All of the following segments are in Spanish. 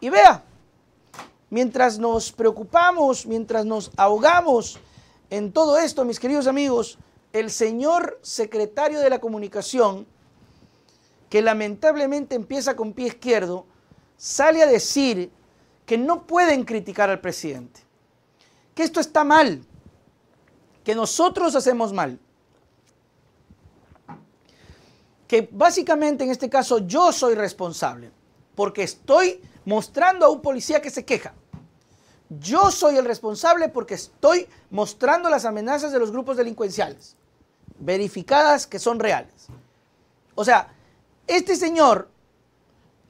Y vea, mientras nos preocupamos, mientras nos ahogamos en todo esto, mis queridos amigos, el señor secretario de la comunicación, que lamentablemente empieza con pie izquierdo, sale a decir que no pueden criticar al presidente, que esto está mal, que nosotros hacemos mal, que básicamente en este caso yo soy responsable, porque estoy mostrando a un policía que se queja. Yo soy el responsable porque estoy mostrando las amenazas de los grupos delincuenciales, verificadas que son reales. O sea, este señor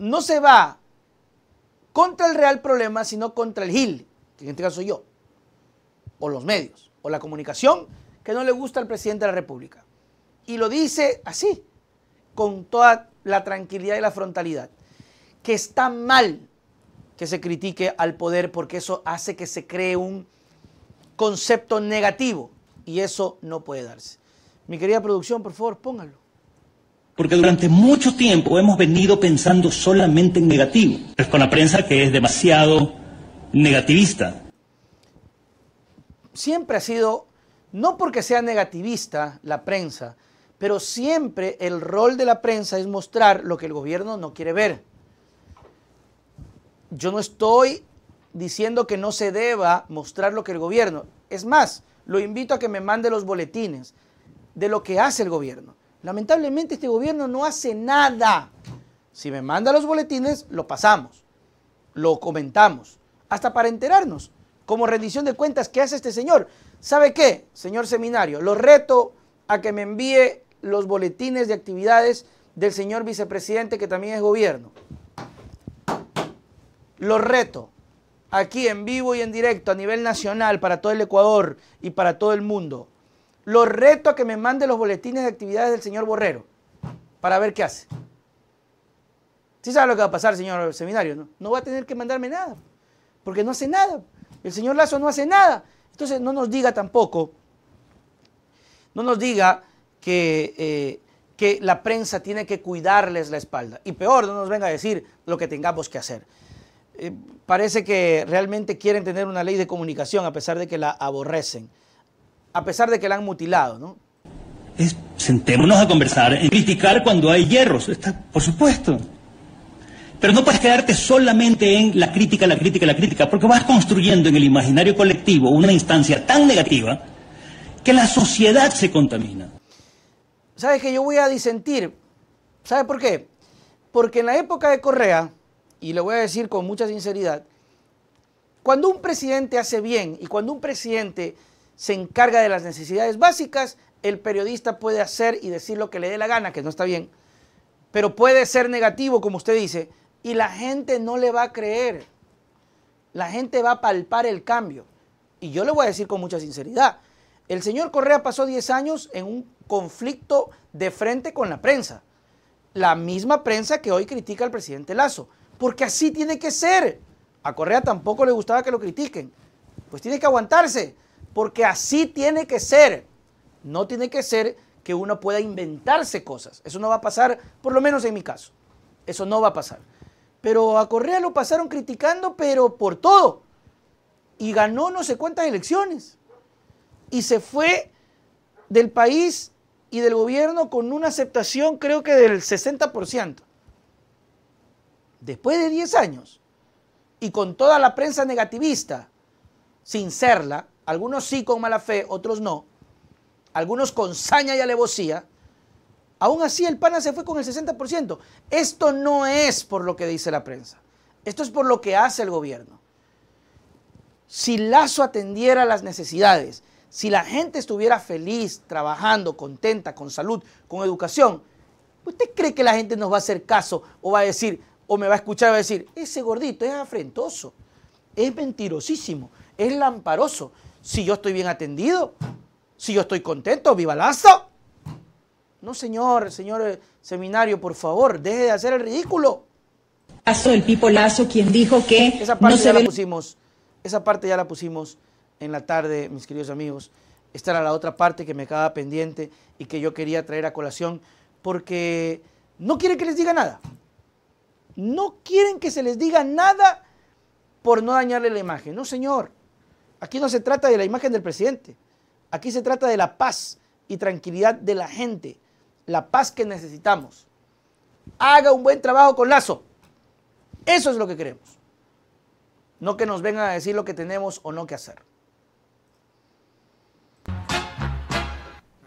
no se va contra el real problema, sino contra el GIL, que en este caso soy yo, o los medios, o la comunicación que no le gusta al presidente de la República. Y lo dice así, con toda la tranquilidad y la frontalidad que está mal que se critique al poder porque eso hace que se cree un concepto negativo y eso no puede darse. Mi querida producción, por favor, póngalo. Porque durante mucho tiempo hemos venido pensando solamente en negativo, es con la prensa que es demasiado negativista. Siempre ha sido, no porque sea negativista la prensa, pero siempre el rol de la prensa es mostrar lo que el gobierno no quiere ver yo no estoy diciendo que no se deba mostrar lo que el gobierno. Es más, lo invito a que me mande los boletines de lo que hace el gobierno. Lamentablemente este gobierno no hace nada. Si me manda los boletines, lo pasamos, lo comentamos, hasta para enterarnos, como rendición de cuentas ¿qué hace este señor. ¿Sabe qué, señor seminario? Lo reto a que me envíe los boletines de actividades del señor vicepresidente que también es gobierno. Los reto aquí en vivo y en directo a nivel nacional para todo el Ecuador y para todo el mundo. Los reto a que me mande los boletines de actividades del señor Borrero para ver qué hace. Sí sabe lo que va a pasar, señor seminario, ¿no? va a tener que mandarme nada, porque no hace nada. El señor Lazo no hace nada. Entonces no nos diga tampoco, no nos diga que, eh, que la prensa tiene que cuidarles la espalda. Y peor, no nos venga a decir lo que tengamos que hacer. Eh, parece que realmente quieren tener una ley de comunicación a pesar de que la aborrecen, a pesar de que la han mutilado, ¿no? Es, sentémonos a conversar, en criticar cuando hay hierros, por supuesto. Pero no puedes quedarte solamente en la crítica, la crítica, la crítica, porque vas construyendo en el imaginario colectivo una instancia tan negativa que la sociedad se contamina. ¿Sabes que yo voy a disentir? ¿Sabes por qué? Porque en la época de Correa, y le voy a decir con mucha sinceridad, cuando un presidente hace bien y cuando un presidente se encarga de las necesidades básicas, el periodista puede hacer y decir lo que le dé la gana, que no está bien, pero puede ser negativo, como usted dice, y la gente no le va a creer. La gente va a palpar el cambio. Y yo le voy a decir con mucha sinceridad, el señor Correa pasó 10 años en un conflicto de frente con la prensa, la misma prensa que hoy critica al presidente Lazo porque así tiene que ser. A Correa tampoco le gustaba que lo critiquen. Pues tiene que aguantarse, porque así tiene que ser. No tiene que ser que uno pueda inventarse cosas. Eso no va a pasar, por lo menos en mi caso. Eso no va a pasar. Pero a Correa lo pasaron criticando, pero por todo. Y ganó no sé cuántas elecciones. Y se fue del país y del gobierno con una aceptación creo que del 60% después de 10 años, y con toda la prensa negativista, sin serla, algunos sí con mala fe, otros no, algunos con saña y alevosía, aún así el PANA se fue con el 60%. Esto no es por lo que dice la prensa, esto es por lo que hace el gobierno. Si Lazo atendiera las necesidades, si la gente estuviera feliz, trabajando, contenta, con salud, con educación, ¿usted cree que la gente nos va a hacer caso o va a decir, o me va a escuchar va a decir, ese gordito es afrentoso, es mentirosísimo, es lamparoso. Si yo estoy bien atendido, si yo estoy contento, viva lazo. No, señor, señor eh, seminario, por favor, deje de hacer el ridículo. el Pipo Lazo, quien dijo que. Esa parte ya la pusimos. Esa parte ya la pusimos en la tarde, mis queridos amigos. Esta era la otra parte que me quedaba pendiente y que yo quería traer a colación porque no quiere que les diga nada no quieren que se les diga nada por no dañarle la imagen. No, señor. Aquí no se trata de la imagen del presidente. Aquí se trata de la paz y tranquilidad de la gente. La paz que necesitamos. Haga un buen trabajo con Lazo. Eso es lo que queremos. No que nos vengan a decir lo que tenemos o no que hacer.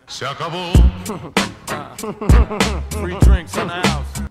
Se acabó. drinks